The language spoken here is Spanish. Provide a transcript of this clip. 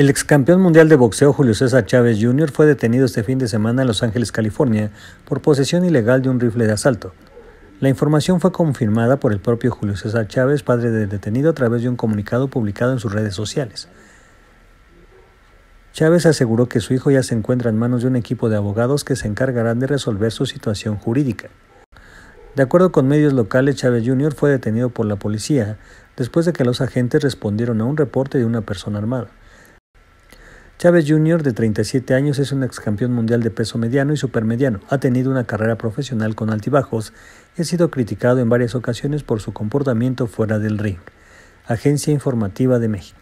El ex campeón mundial de boxeo Julio César Chávez Jr. fue detenido este fin de semana en Los Ángeles, California, por posesión ilegal de un rifle de asalto. La información fue confirmada por el propio Julio César Chávez, padre del detenido, a través de un comunicado publicado en sus redes sociales. Chávez aseguró que su hijo ya se encuentra en manos de un equipo de abogados que se encargarán de resolver su situación jurídica. De acuerdo con medios locales, Chávez Jr. fue detenido por la policía después de que los agentes respondieron a un reporte de una persona armada. Chávez Jr., de 37 años, es un ex campeón mundial de peso mediano y supermediano. Ha tenido una carrera profesional con altibajos y ha sido criticado en varias ocasiones por su comportamiento fuera del ring. Agencia Informativa de México.